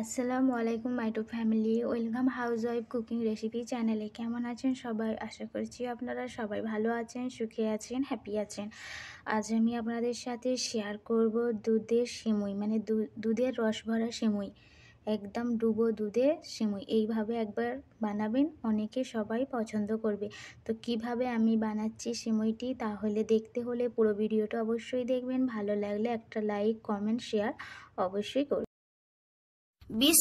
আসসালামু আলাইকুম my to family welcome house wife cooking recipe চ্যানেলে কেমন আছেন সবাই আশা করছি আপনারা সবাই ভালো আছেন সুখে আছেন হ্যাপি আছেন আজ আমি আপনাদের সাথে শেয়ার করব দুধের সিমুই মানে দুধের রস ভরা সিমুই একদম ডুবো দুধে সিমুই এইভাবে একবার বানাবেন অনেকে সবাই পছন্দ করবে তো কিভাবে আমি বানাচ্ছি সিমুইটি তাহলে দেখতে হলে পুরো ভিডিওটা অবশ্যই দেখবেন ভালো লাগলে একটা লাইক কমেন্ট শেয়ার অবশ্যই করবেন দুধের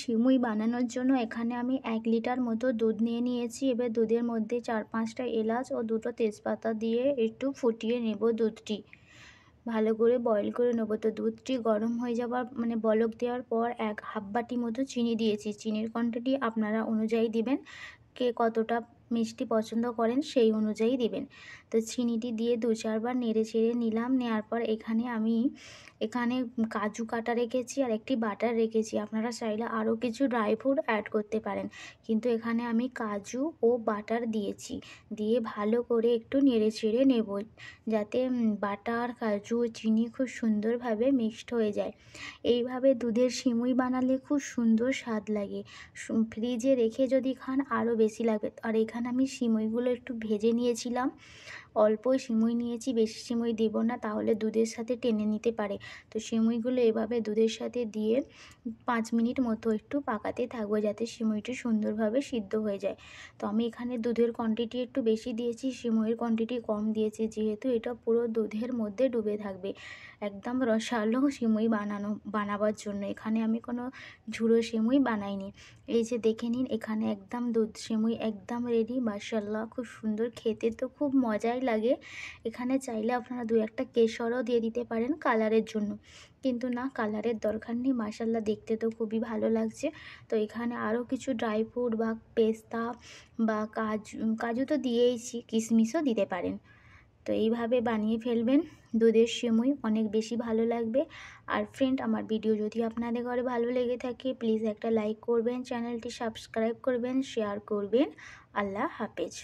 সিমুই বানানোর জন্য এখানে আমি এক লিটার মতো দুধ নিয়ে নিয়েছি এবার দুধের মধ্যে চার পাঁচটা এলাচ ও দুটো তেজপাতা দিয়ে একটু ফুটিয়ে নেব দুধটি ভালো করে বয়ল করে নেবো তো দুধটি গরম হয়ে যাওয়ার মানে বলক দেওয়ার পর এক হাফ বাটি মতো চিনি দিয়েছি চিনির কোয়ান্টিটি আপনারা অনুযায়ী দিবেন কে কতটা মিষ্টি পছন্দ করেন সেই অনুযায়ী দিবেন তো চিনিটি দিয়ে দু চারবার নেড়ে চেড়ে নিলাম নেওয়ার পর এখানে আমি এখানে কাজু কাটা রেখেছি আর একটি বাটার রেখেছি আপনারা চাইলে আরও কিছু ড্রাই ফ্রুট অ্যাড করতে পারেন কিন্তু এখানে আমি কাজু ও বাটার দিয়েছি দিয়ে ভালো করে একটু নেড়ে চেড়ে নেব যাতে বাটার কাজু চিনি খুব সুন্দরভাবে মিক্সড হয়ে যায় এইভাবে দুধের সিমুই বানালে খুব সুন্দর স্বাদ লাগে ফ্রিজে রেখে যদি খান আরও বেশি লাগবে আর এখানে আমি সিমইগুলো একটু ভেজে নিয়েছিলাম অল্পই সিমুই নিয়েছি বেশি সিমুই দেব না তাহলে দুধের সাথে টেনে নিতে পারে তো সিমুইগুলো এভাবে দুধের সাথে দিয়ে পাঁচ মিনিট মতো একটু পাকাতে থাকবো যাতে সিমুইটি সুন্দরভাবে সিদ্ধ হয়ে যায় তো আমি এখানে দুধের কোয়ান্টিটি একটু বেশি দিয়েছি সিমুইয়ের কোয়ান্টিটি কম দিয়েছি যেহেতু এটা পুরো দুধের মধ্যে ডুবে থাকবে একদম রসালো সিমুই বানানো বানাবার জন্য এখানে আমি কোনো ঝুড়ো সিমুই বানাইনি এই যে দেখে নিন এখানে একদম দুধ সেমুই একদম রেডি মার্শাল্লাহ খুব সুন্দর খেতে তো খুব মজাই লাগে এখানে চাইলে আপনারা দু একটা কেশরও দিয়ে দিতে পারেন কালারের জন্য কিন্তু না কালারের দরকার নেই মার্শাল্লাহ দেখতে তো খুবই ভালো লাগছে তো এখানে আরও কিছু ড্রাই ফ্রুট বা পেস্তা বা কাজু কাজু তো দিয়েইছি কিশমিশও দিতে পারেন তো এইভাবে বানিয়ে ফেলবেন দুধের সিমুই অনেক বেশি ভালো লাগবে আর ফ্রেন্ড আমার ভিডিও যদি আপনাদের ঘরে ভালো লেগে থাকে প্লিজ একটা লাইক করবেন চ্যানেলটি সাবস্ক্রাইব করবেন শেয়ার করবেন আল্লাহ হাফেজ